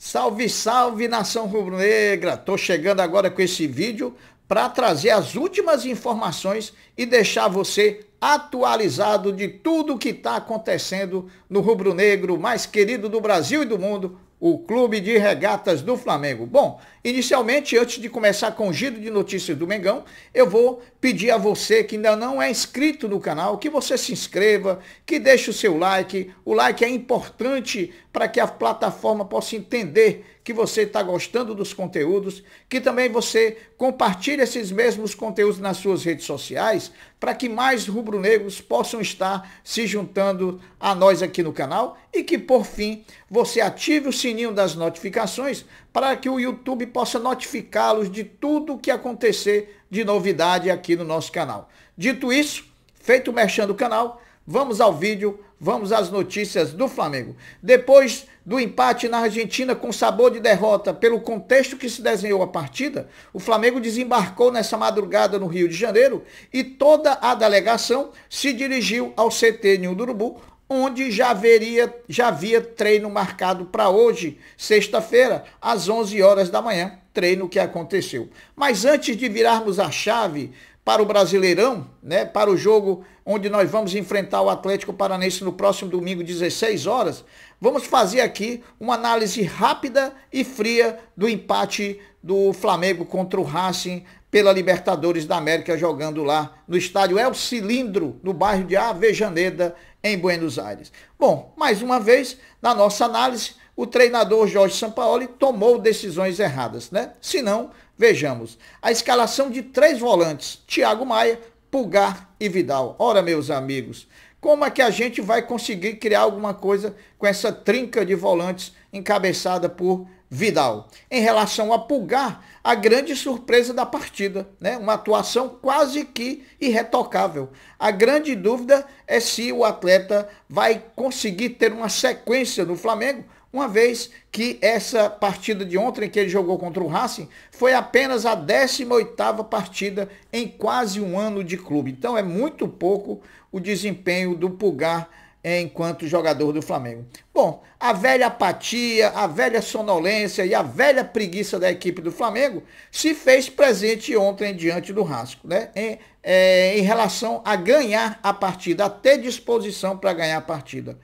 Salve, salve nação rubro-negra! Tô chegando agora com esse vídeo para trazer as últimas informações e deixar você atualizado de tudo o que está acontecendo no rubro-negro mais querido do Brasil e do mundo, o Clube de Regatas do Flamengo. Bom, inicialmente, antes de começar com o giro de notícias do Mengão, eu vou pedir a você que ainda não é inscrito no canal, que você se inscreva, que deixe o seu like. O like é importante para que a plataforma possa entender que você está gostando dos conteúdos, que também você compartilhe esses mesmos conteúdos nas suas redes sociais, para que mais rubro-negros possam estar se juntando a nós aqui no canal e que, por fim, você ative o sininho das notificações para que o YouTube possa notificá-los de tudo o que acontecer de novidade aqui no nosso canal. Dito isso, feito o merchan do canal, vamos ao vídeo, vamos às notícias do Flamengo. Depois do empate na Argentina com sabor de derrota pelo contexto que se desenhou a partida, o Flamengo desembarcou nessa madrugada no Rio de Janeiro e toda a delegação se dirigiu ao CT Ninho do Urubu, onde já, haveria, já havia treino marcado para hoje, sexta-feira, às 11 horas da manhã, treino que aconteceu. Mas antes de virarmos a chave para o Brasileirão, né, para o jogo onde nós vamos enfrentar o Atlético Paranense no próximo domingo, 16 horas, vamos fazer aqui uma análise rápida e fria do empate do Flamengo contra o Racing pela Libertadores da América, jogando lá no estádio El Cilindro, no bairro de Avejaneda, em Buenos Aires. Bom, mais uma vez, na nossa análise, o treinador Jorge Sampaoli tomou decisões erradas, né? não Vejamos, a escalação de três volantes, Thiago Maia, Pulgar e Vidal. Ora, meus amigos, como é que a gente vai conseguir criar alguma coisa com essa trinca de volantes encabeçada por Vidal. Em relação a Pulgar, a grande surpresa da partida, né? uma atuação quase que irretocável. A grande dúvida é se o atleta vai conseguir ter uma sequência no Flamengo uma vez que essa partida de ontem que ele jogou contra o Racing foi apenas a 18ª partida em quase um ano de clube. Então é muito pouco o desempenho do Pulgar enquanto jogador do Flamengo. Bom, a velha apatia, a velha sonolência e a velha preguiça da equipe do Flamengo se fez presente ontem diante do Rasco, né? Em, é, em relação a ganhar a partida, a ter disposição para ganhar a partida.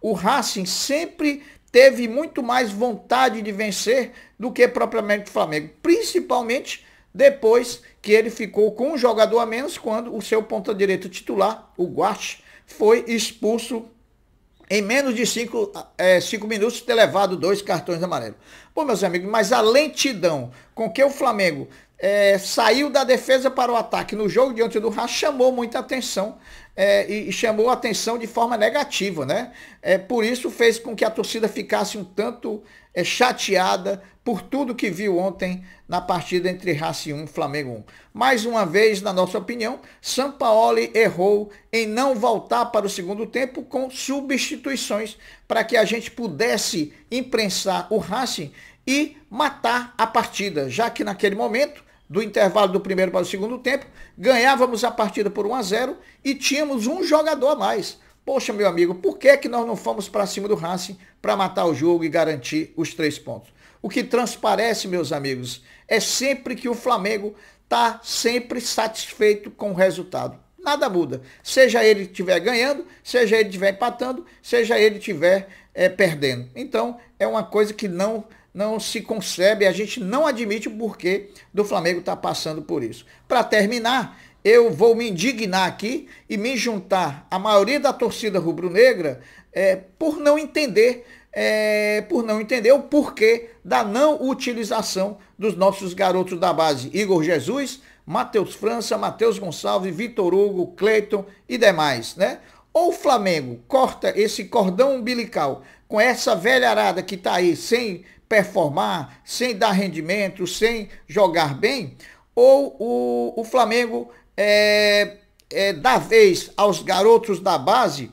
O Racing sempre teve muito mais vontade de vencer do que propriamente o Flamengo, principalmente depois que ele ficou com um jogador a menos quando o seu ponta direita titular, o Guache, foi expulso em menos de é, cinco minutos ter levado dois cartões amarelos. Bom, meus amigos, mas a lentidão com que o Flamengo é, saiu da defesa para o ataque no jogo diante do Haas chamou muita atenção é, e, e, chamou a atenção de forma negativa, né? É, por isso fez com que a torcida ficasse um tanto é, chateada por tudo que viu ontem na partida entre Racing 1 e Flamengo 1. Mais uma vez, na nossa opinião, Sampaoli errou em não voltar para o segundo tempo com substituições para que a gente pudesse imprensar o Racing e matar a partida, já que naquele momento do intervalo do primeiro para o segundo tempo, ganhávamos a partida por 1 a 0 e tínhamos um jogador a mais. Poxa, meu amigo, por que, é que nós não fomos para cima do Racing para matar o jogo e garantir os três pontos? O que transparece, meus amigos, é sempre que o Flamengo está sempre satisfeito com o resultado. Nada muda. Seja ele estiver ganhando, seja ele estiver empatando, seja ele estiver é, eh, perdendo. Então, é uma coisa que não não se concebe, a gente não admite o porquê do Flamengo estar tá passando por isso. Para terminar, eu vou me indignar aqui e me juntar à maioria da torcida rubro-negra é, por não entender. É, por não entender o porquê da não utilização dos nossos garotos da base, Igor Jesus, Matheus França, Matheus Gonçalves, Vitor Hugo, Cleiton e demais, né? Ou o Flamengo corta esse cordão umbilical com essa velharada que está aí sem performar, sem dar rendimento, sem jogar bem, ou o, o Flamengo é, é, dá vez aos garotos da base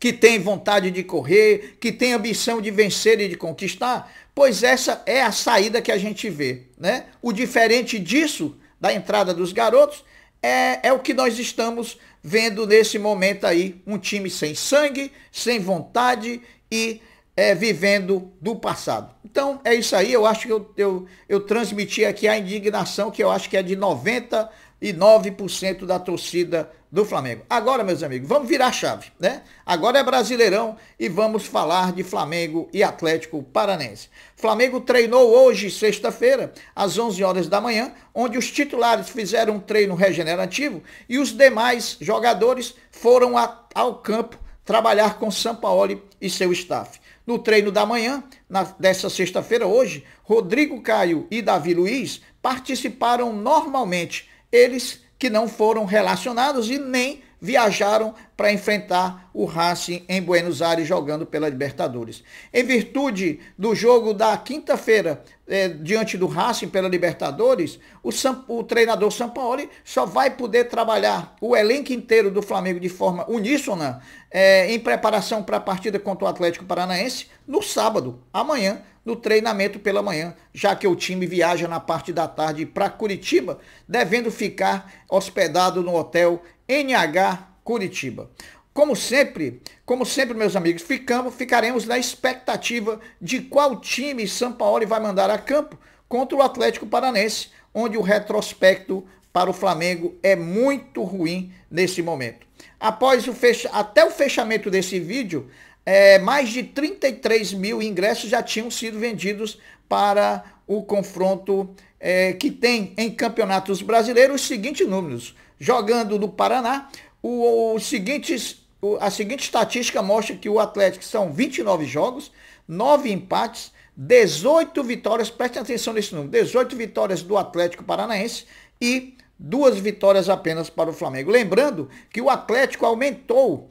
que têm vontade de correr, que têm ambição de vencer e de conquistar, pois essa é a saída que a gente vê. Né? O diferente disso, da entrada dos garotos, é, é o que nós estamos vendo nesse momento aí. Um time sem sangue, sem vontade e é, vivendo do passado. Então, é isso aí. Eu acho que eu, eu, eu transmiti aqui a indignação que eu acho que é de 99% da torcida do Flamengo. Agora, meus amigos, vamos virar a chave, né? Agora é Brasileirão e vamos falar de Flamengo e Atlético Paranense. Flamengo treinou hoje, sexta-feira, às 11 horas da manhã, onde os titulares fizeram um treino regenerativo e os demais jogadores foram a, ao campo trabalhar com São Paulo e seu staff. No treino da manhã, na, dessa sexta-feira, hoje, Rodrigo Caio e Davi Luiz participaram normalmente, eles que não foram relacionados e nem viajaram para enfrentar o Racing em Buenos Aires jogando pela Libertadores. Em virtude do jogo da quinta-feira eh, diante do Racing pela Libertadores, o, Sam, o treinador Sampaoli só vai poder trabalhar o elenco inteiro do Flamengo de forma uníssona eh, em preparação para a partida contra o Atlético Paranaense no sábado, amanhã, no treinamento pela manhã, já que o time viaja na parte da tarde para Curitiba, devendo ficar hospedado no hotel NH Curitiba. Como sempre, como sempre, meus amigos, ficamos, ficaremos na expectativa de qual time São Paulo vai mandar a campo contra o Atlético Paranense, onde o retrospecto para o Flamengo é muito ruim nesse momento. Após o fecha, até o fechamento desse vídeo, é, mais de 33 mil ingressos já tinham sido vendidos para o confronto é, que tem em campeonatos brasileiros os seguintes números. Jogando no Paraná, o, o seguintes, o, a seguinte estatística mostra que o Atlético são 29 jogos, 9 empates, 18 vitórias, prestem atenção nesse número, 18 vitórias do Atlético Paranaense e duas vitórias apenas para o Flamengo. Lembrando que o Atlético aumentou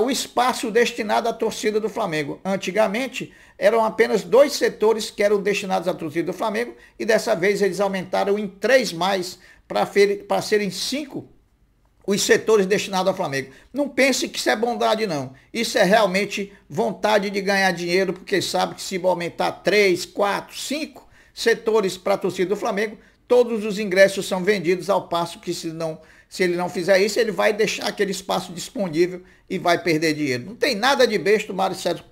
o espaço destinado à torcida do Flamengo. Antigamente eram apenas dois setores que eram destinados à torcida do Flamengo e dessa vez eles aumentaram em três mais para serem cinco os setores destinados ao Flamengo. Não pense que isso é bondade, não. Isso é realmente vontade de ganhar dinheiro, porque sabe que se aumentar três, quatro, cinco setores para a torcida do Flamengo, todos os ingressos são vendidos ao passo que se não se ele não fizer isso, ele vai deixar aquele espaço disponível e vai perder dinheiro. Não tem nada de besta o Mário Sérgio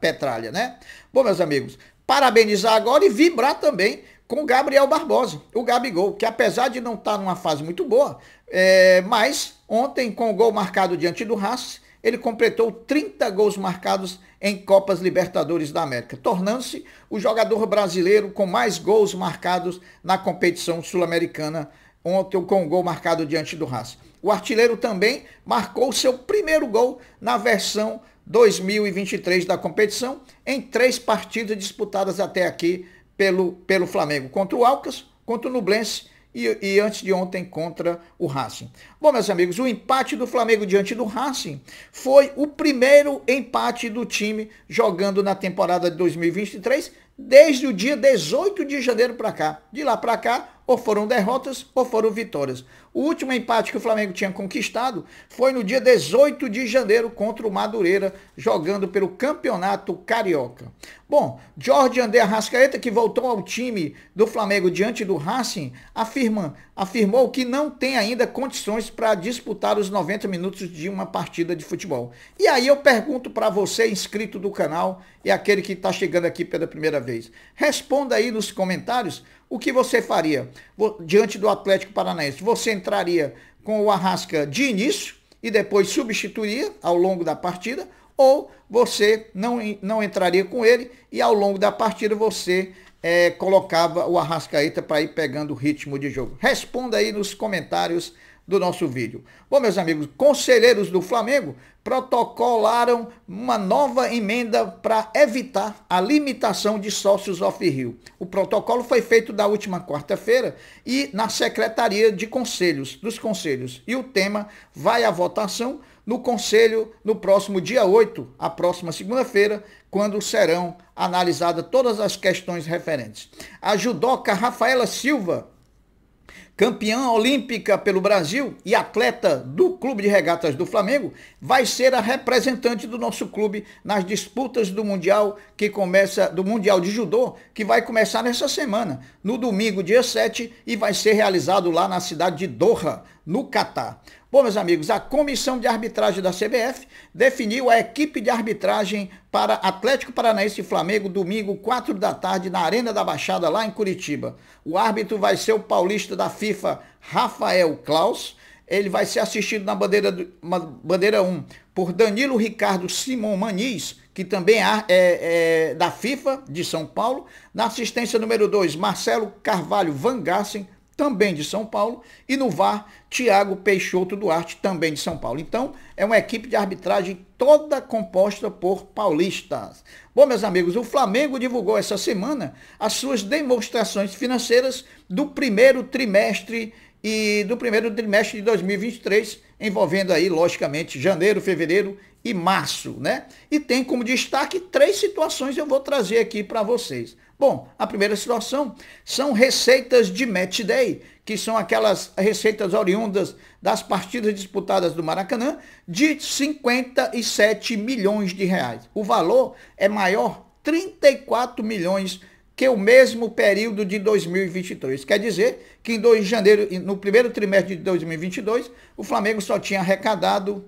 Petralha, né? Bom, meus amigos, parabenizar agora e vibrar também com o Gabriel Barbosa, o Gabigol, que apesar de não estar tá numa fase muito boa, é, mas ontem com o gol marcado diante do Haas, ele completou 30 gols marcados em Copas Libertadores da América, tornando-se o jogador brasileiro com mais gols marcados na competição sul-americana ontem com o um gol marcado diante do Haas. O artilheiro também marcou seu primeiro gol na versão 2023 da competição, em três partidas disputadas até aqui pelo, pelo Flamengo, contra o Alcas, contra o Nublense e, e, antes de ontem contra o Racing. Bom, meus amigos, o empate do Flamengo diante do Racing foi o primeiro empate do time jogando na temporada de 2023, desde o dia 18 de janeiro para cá. De lá para cá, ou foram derrotas ou foram vitórias. O último empate que o Flamengo tinha conquistado foi no dia 18 de janeiro contra o Madureira, jogando pelo Campeonato Carioca. Bom, Jorge André Arrascaeta, que voltou ao time do Flamengo diante do Racing, afirma, afirmou que não tem ainda condições para disputar os 90 minutos de uma partida de futebol. E aí eu pergunto para você, inscrito do canal e aquele que está chegando aqui pela primeira vez, responda aí nos comentários o que você faria diante do Atlético Paranaense? Você entraria com o Arrasca de início e depois substituiria ao longo da partida? Ou você não, não entraria com ele e ao longo da partida você é, colocava o Arrascaeta para ir pegando o ritmo de jogo? Responda aí nos comentários do nosso vídeo. Bom, meus amigos, conselheiros do Flamengo protocolaram uma nova emenda para evitar a limitação de sócios off-rio. O protocolo foi feito da última quarta-feira e na Secretaria de Conselhos, dos Conselhos. E o tema vai à votação no Conselho no próximo dia 8, a próxima segunda-feira, quando serão analisadas todas as questões referentes. A judoca Rafaela Silva campeã olímpica pelo Brasil e atleta do Clube de Regatas do Flamengo, vai ser a representante do nosso clube nas disputas do Mundial que começa do Mundial de Judô, que vai começar nessa semana, no domingo, dia 7, e vai ser realizado lá na cidade de Doha, no Catar. Bom, meus amigos, a comissão de arbitragem da CBF definiu a equipe de arbitragem para Atlético Paranaense e Flamengo domingo, 4 da tarde, na Arena da Baixada, lá em Curitiba. O árbitro vai ser o paulista da FIFA, Rafael Klaus. Ele vai ser assistido na bandeira, do, bandeira 1 por Danilo Ricardo Simon Maniz, que também é, é, é, da FIFA de São Paulo. Na assistência número 2, Marcelo Carvalho Van Gassen, também de São Paulo, e no VAR, Tiago Peixoto Duarte, também de São Paulo. Então, é uma equipe de arbitragem toda composta por paulistas. Bom, meus amigos, o Flamengo divulgou essa semana as suas demonstrações financeiras do primeiro trimestre e do primeiro trimestre de 2023, envolvendo aí, logicamente, janeiro, fevereiro e março, né? E tem como destaque três situações eu vou trazer aqui para vocês. Bom, a primeira situação são receitas de match day, que são aquelas receitas oriundas das partidas disputadas do Maracanã, de 57 milhões de reais. O valor é maior 34 milhões que o mesmo período de 2023. Quer dizer que em 2 de janeiro, no primeiro trimestre de 2022, o Flamengo só tinha arrecadado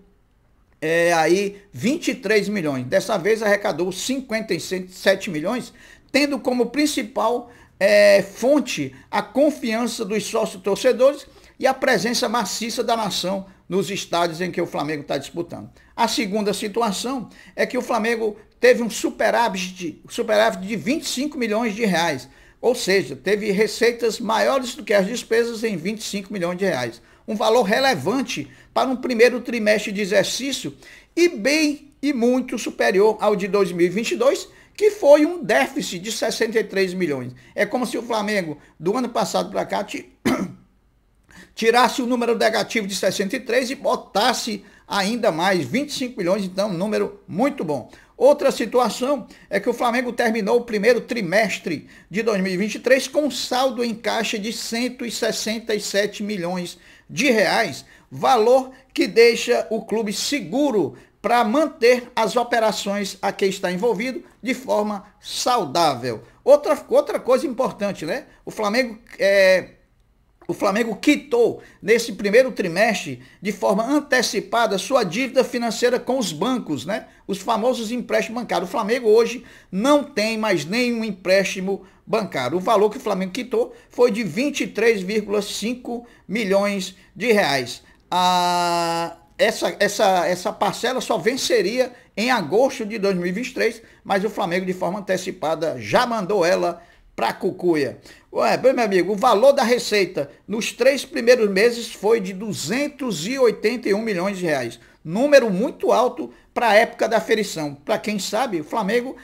é, aí 23 milhões. Dessa vez arrecadou 57 milhões tendo como principal é, fonte a confiança dos sócios-torcedores e a presença maciça da nação nos estádios em que o Flamengo está disputando. A segunda situação é que o Flamengo teve um superávit, superávit de 25 milhões de reais, ou seja, teve receitas maiores do que as despesas em 25 milhões de reais. Um valor relevante para um primeiro trimestre de exercício e bem e muito superior ao de 2022, que foi um déficit de 63 milhões. É como se o Flamengo, do ano passado para cá, tirasse o número negativo de 63 e botasse ainda mais 25 milhões, então, um número muito bom. Outra situação é que o Flamengo terminou o primeiro trimestre de 2023 com um saldo em caixa de 167 milhões de reais, valor que deixa o clube seguro para manter as operações a que está envolvido de forma saudável. Outra, outra coisa importante, né? O Flamengo é, o Flamengo quitou nesse primeiro trimestre de forma antecipada sua dívida financeira com os bancos, né? Os famosos empréstimos bancários. O Flamengo hoje não tem mais nenhum empréstimo bancário. O valor que o Flamengo quitou foi de 23,5 milhões de reais. A ah, essa, essa, essa parcela só venceria em agosto de 2023, mas o Flamengo, de forma antecipada, já mandou ela para Cucuia. Ué, bem, meu amigo, o valor da receita nos três primeiros meses foi de 281 milhões de reais. Número muito alto para a época da aferição. Para quem sabe, o Flamengo,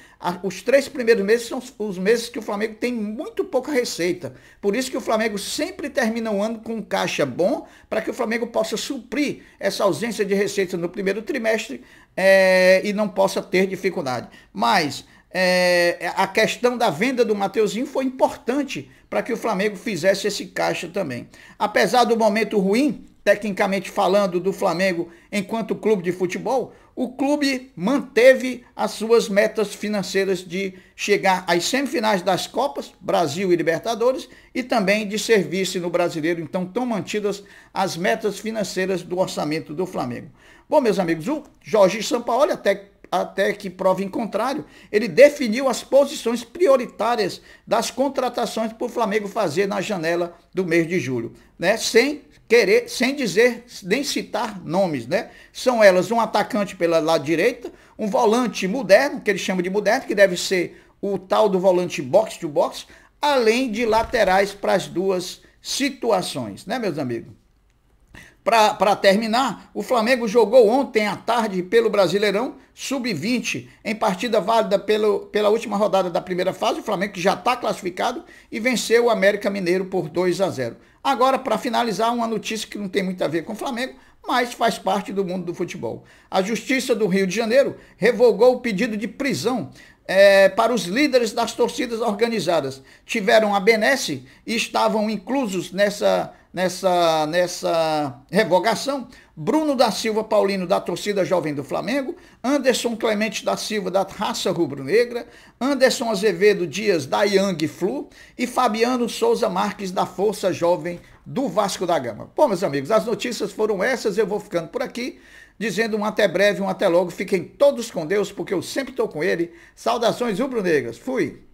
os três primeiros meses são os meses que o Flamengo tem muito pouca receita. Por isso que o Flamengo sempre termina o ano com caixa bom, para que o Flamengo possa suprir essa ausência de receita no primeiro trimestre é, e não possa ter dificuldade. Mas é, a questão da venda do Mateuzinho foi importante para que o Flamengo fizesse esse caixa também. Apesar do momento ruim, tecnicamente falando, do Flamengo enquanto clube de futebol, o clube manteve as suas metas financeiras de chegar às semifinais das Copas, Brasil e Libertadores, e também de serviço no brasileiro. Então, estão mantidas as metas financeiras do orçamento do Flamengo. Bom, meus amigos, o Jorge Sampaoli, até, até que prova em contrário, ele definiu as posições prioritárias das contratações para o Flamengo fazer na janela do mês de julho, né? sem querer, sem dizer, nem citar nomes, né? São elas um atacante pela lado direita, um volante moderno, que ele chama de moderno, que deve ser o tal do volante box to box, além de laterais para as duas situações, né, meus amigos? Para terminar, o Flamengo jogou ontem à tarde pelo Brasileirão Sub-20, em partida válida pelo, pela última rodada da primeira fase. O Flamengo já está classificado e venceu o América Mineiro por 2 a 0. Agora, para finalizar, uma notícia que não tem muito a ver com o Flamengo, mas faz parte do mundo do futebol. A Justiça do Rio de Janeiro revogou o pedido de prisão é, para os líderes das torcidas organizadas. Tiveram a benesse e estavam inclusos nessa, nessa, nessa revogação Bruno da Silva Paulino, da torcida jovem do Flamengo, Anderson Clemente da Silva, da raça rubro-negra, Anderson Azevedo Dias, da Yang Flu, e Fabiano Souza Marques, da Força Jovem do Vasco da Gama. Bom, meus amigos, as notícias foram essas, eu vou ficando por aqui dizendo um até breve, um até logo. Fiquem todos com Deus, porque eu sempre estou com Ele. Saudações rubro-negras. Fui.